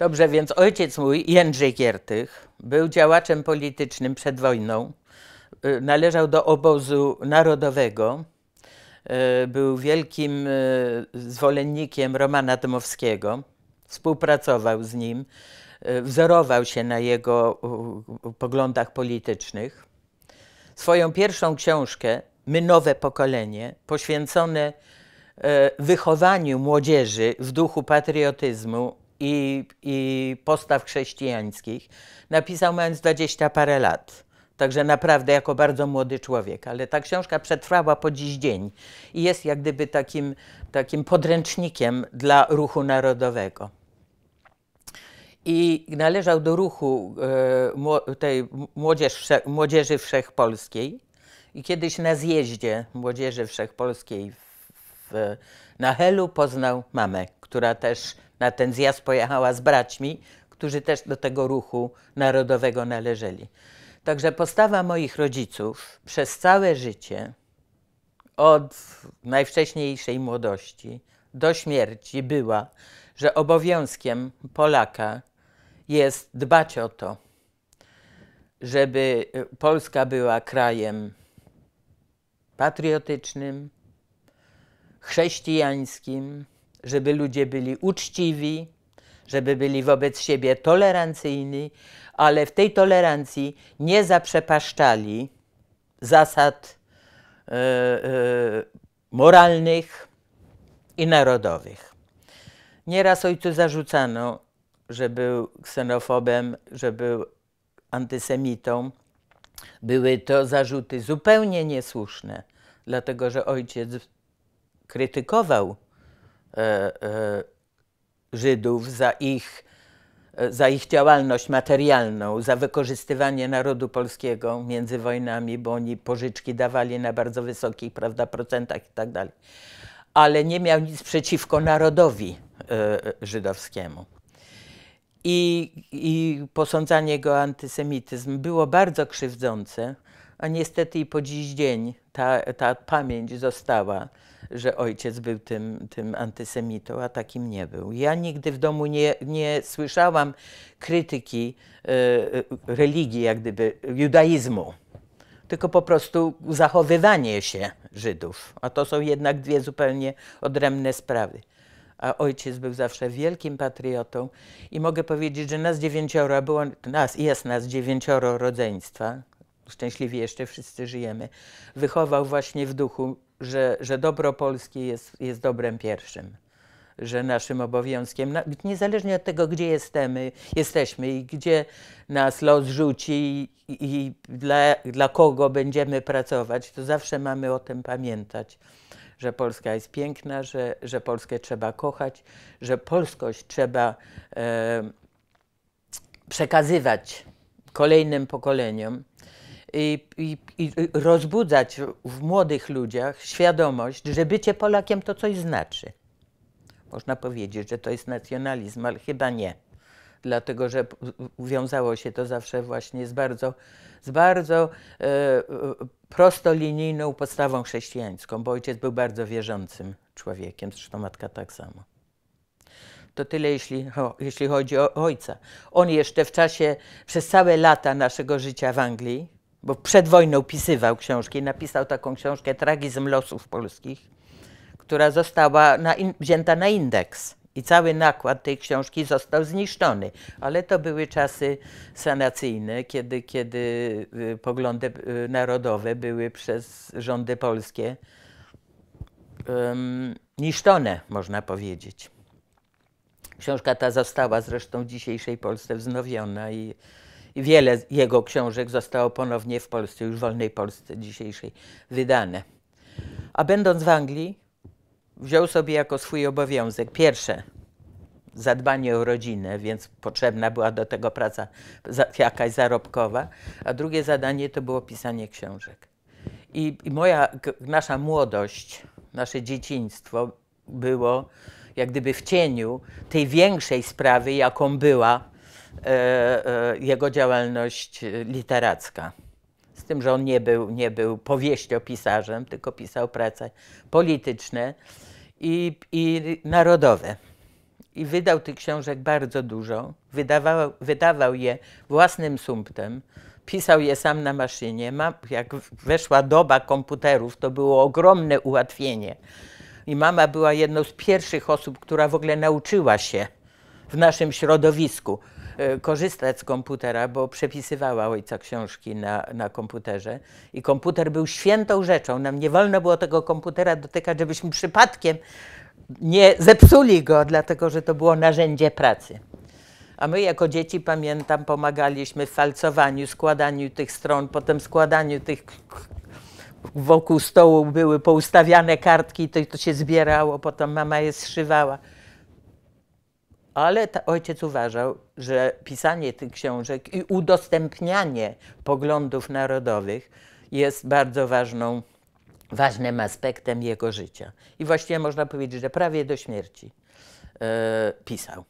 Dobrze, więc ojciec mój, Jędrzej Giertych, był działaczem politycznym przed wojną. Y, należał do obozu narodowego. Y, był wielkim y, zwolennikiem Romana Dmowskiego. Współpracował z nim, wzorował się na jego poglądach politycznych. Swoją pierwszą książkę, My Nowe Pokolenie, poświęcone wychowaniu młodzieży w duchu patriotyzmu i, i postaw chrześcijańskich. Napisał mając dwadzieścia parę lat. Także naprawdę jako bardzo młody człowiek, ale ta książka przetrwała po dziś dzień i jest jak gdyby takim, takim podręcznikiem dla ruchu narodowego. I należał do ruchu e, tej młodzież, młodzieży wszechpolskiej. I kiedyś na zjeździe młodzieży wszechpolskiej w, w, na Helu poznał mamę, która też na ten zjazd pojechała z braćmi, którzy też do tego ruchu narodowego należeli. Także postawa moich rodziców przez całe życie, od najwcześniejszej młodości do śmierci, była, że obowiązkiem Polaka jest dbać o to, żeby Polska była krajem patriotycznym, chrześcijańskim, żeby ludzie byli uczciwi, żeby byli wobec siebie tolerancyjni, ale w tej tolerancji nie zaprzepaszczali zasad e, e, moralnych i narodowych. Nieraz ojcu zarzucano, że był ksenofobem, że był antysemitą. Były to zarzuty zupełnie niesłuszne, dlatego że ojciec krytykował E, e, Żydów za ich, e, za ich działalność materialną, za wykorzystywanie narodu polskiego między wojnami, bo oni pożyczki dawali na bardzo wysokich prawda, procentach itd. Tak Ale nie miał nic przeciwko narodowi żydowskiemu. I, i posądzanie go o antysemityzm było bardzo krzywdzące. A niestety i po dziś dzień ta, ta pamięć została, że ojciec był tym, tym antysemitą, a takim nie był. Ja nigdy w domu nie, nie słyszałam krytyki e, e, religii, jak gdyby judaizmu tylko po prostu zachowywanie się Żydów. A to są jednak dwie zupełnie odrębne sprawy. A ojciec był zawsze wielkim patriotą i mogę powiedzieć, że nas dziewięcioro, było nas, jest nas dziewięcioro rodzeństwa, szczęśliwie jeszcze wszyscy żyjemy, wychował właśnie w duchu, że, że dobro polskie jest, jest dobrem pierwszym że naszym obowiązkiem, niezależnie od tego, gdzie jesteśmy, jesteśmy i gdzie nas los rzuci i, i, dla, dla kogo będziemy pracować, to zawsze mamy o tym pamiętać, że Polska jest piękna, że, że Polskę trzeba kochać, że polskość trzeba e, przekazywać kolejnym pokoleniom i, i, i rozbudzać w młodych ludziach świadomość, że bycie Polakiem to coś znaczy. Można powiedzieć, że to jest nacjonalizm, ale chyba nie dlatego że wiązało się to zawsze właśnie z bardzo, z bardzo e, e prostolinijną podstawą chrześcijańską, bo ojciec był bardzo wierzącym człowiekiem, zresztą matka tak samo. To tyle, jeśli, o, jeśli chodzi o ojca. On jeszcze w czasie, przez całe lata naszego życia w Anglii, bo przed wojną pisywał książki, napisał taką książkę Tragizm losów polskich, która została na in, wzięta na indeks. I cały nakład tej książki został zniszczony. Ale to były czasy sanacyjne, kiedy, kiedy y, poglądy y, narodowe były przez rządy polskie um, niszczone, można powiedzieć. Książka ta została zresztą w dzisiejszej Polsce wznowiona i Wiele jego książek zostało ponownie w Polsce, już wolnej Polsce dzisiejszej, wydane. A będąc w Anglii, wziął sobie jako swój obowiązek pierwsze zadbanie o rodzinę, więc potrzebna była do tego praca jakaś zarobkowa, a drugie zadanie to było pisanie książek. I, i moja, nasza młodość, nasze dzieciństwo było jak gdyby w cieniu tej większej sprawy, jaką była E, e, jego działalność literacka. Z tym, że on nie był, nie był powieściopisarzem, tylko pisał prace polityczne i, i narodowe. I wydał tych książek bardzo dużo. Wydawał, wydawał je własnym sumptem pisał je sam na maszynie. jak weszła doba komputerów, to było ogromne ułatwienie. I mama była jedną z pierwszych osób, która w ogóle nauczyła się w naszym środowisku E, korzystać z komputera, bo przepisywała ojca książki na, na komputerze. I komputer był świętą rzeczą. Nam nie wolno było tego komputera dotykać, żebyśmy przypadkiem nie zepsuli go, dlatego że to było narzędzie pracy. A my jako dzieci, pamiętam, pomagaliśmy w falcowaniu, składaniu tych stron, potem składaniu tych wokół stołu były poustawiane kartki, to, to się zbierało, potem mama je zszywała. Ale ojciec uważał, że pisanie tych książek i udostępnianie poglądów narodowych jest bardzo ważną, ważnym aspektem jego życia. I właściwie można powiedzieć, że prawie do śmierci e, pisał.